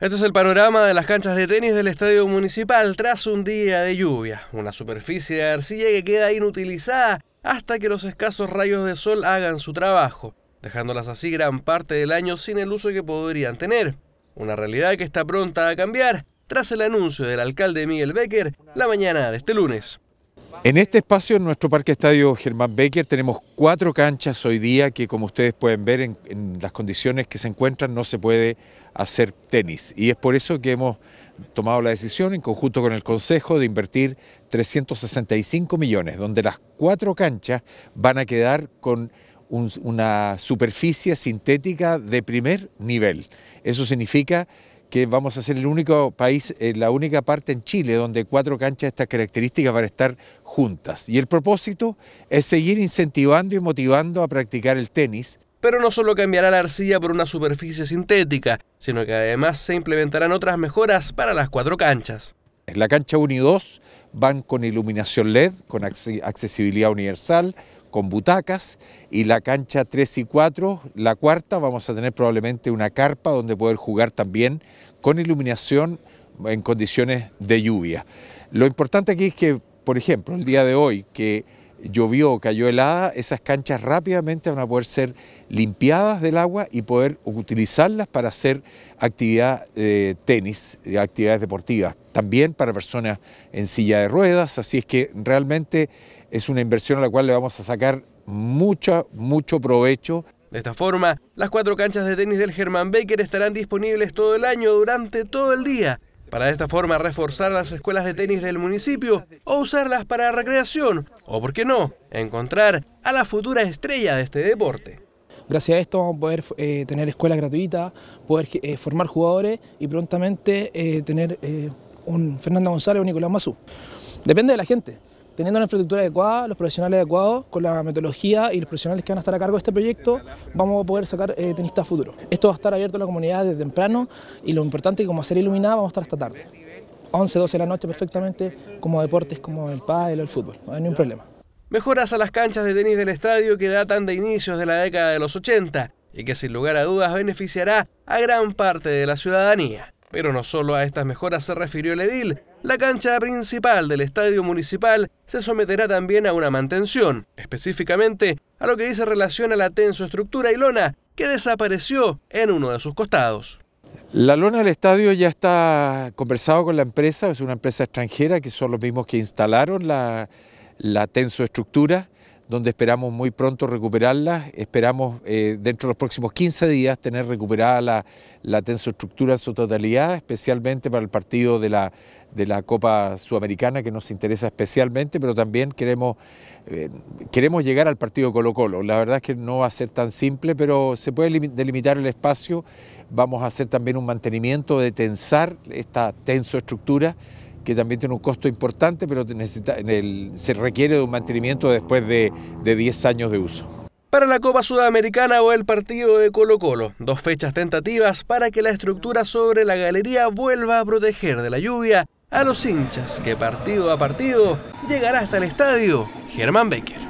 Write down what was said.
Este es el panorama de las canchas de tenis del Estadio Municipal tras un día de lluvia, una superficie de arcilla que queda inutilizada hasta que los escasos rayos de sol hagan su trabajo, dejándolas así gran parte del año sin el uso que podrían tener, una realidad que está pronta a cambiar tras el anuncio del alcalde Miguel Becker la mañana de este lunes. En este espacio, en nuestro Parque Estadio Germán Becker, tenemos cuatro canchas hoy día que, como ustedes pueden ver, en, las condiciones que se encuentran no se puede hacer tenis. Y es por eso que hemos tomado la decisión, en conjunto con el Consejo, de invertir 365 millones, donde las cuatro canchas van a quedar con una superficie sintética de primer nivel. Eso significa que vamos a ser el único país, eh, la única parte en Chile donde cuatro canchas de estas características van a estar juntas. Y el propósito es seguir incentivando y motivando a practicar el tenis. Pero no solo cambiará la arcilla por una superficie sintética, sino que además se implementarán otras mejoras para las cuatro canchas. En la cancha 1 y 2 van con iluminación LED, con accesibilidad universal, con butacas y la cancha 3 y 4, la cuarta, vamos a tener probablemente una carpa donde poder jugar también con iluminación en condiciones de lluvia. Lo importante aquí es que, por ejemplo, el día de hoy que llovió, cayó helada, esas canchas rápidamente van a poder ser limpiadas del agua y poder utilizarlas para hacer actividad de eh, tenis, eh, actividades deportivas, también para personas en silla de ruedas, así es que realmente es una inversión a la cual le vamos a sacar mucho, mucho provecho. De esta forma, las cuatro canchas de tenis del Germán Baker estarán disponibles todo el año durante todo el día, para de esta forma reforzar las escuelas de tenis del municipio o usarlas para recreación, o por qué no, encontrar a la futura estrella de este deporte. Gracias a esto vamos a poder eh, tener escuelas gratuitas, poder eh, formar jugadores y prontamente eh, tener un Fernando González o Nicolás Mazú. Depende de la gente. Teniendo la infraestructura adecuada, los profesionales adecuados, con la metodología y los profesionales que van a estar a cargo de este proyecto, vamos a poder sacar eh, tenistas futuros. Esto va a estar abierto a la comunidad desde temprano y lo importante es que como ser iluminada vamos a estar hasta tarde. 11, 12 de la noche perfectamente, como deportes como el pádel o el fútbol, no hay ningún problema. Mejoras a las canchas de tenis del estadio que datan de inicios de la década de los 80 y que sin lugar a dudas beneficiará a gran parte de la ciudadanía. Pero no solo a estas mejoras se refirió el edil. La cancha principal del estadio municipal se someterá también a una mantención, específicamente a lo que dice relación a la tensoestructura y lona que desapareció en uno de sus costados. La lona del estadio ya está conversado con la empresa, es una empresa extranjera que son los mismos que instalaron la, la tensoestructura donde esperamos muy pronto recuperarlas. Esperamos eh, dentro de los próximos 15 días tener recuperada la, tensoestructura en su totalidad, especialmente para el partido de la, de la Copa Sudamericana que nos interesa especialmente, pero también queremos, eh, queremos llegar al partido Colo-Colo. La verdad es que no va a ser tan simple, pero se puede delimitar el espacio. Vamos a hacer también un mantenimiento de tensar esta tensoestructura que también tiene un costo importante, pero se requiere de un mantenimiento después de, de 10 años de uso. Para la Copa Sudamericana o el partido de Colo Colo, dos fechas tentativas para que la estructura sobre la galería vuelva a proteger de la lluvia a los hinchas que partido a partido llegará hasta el estadio Germán Becker.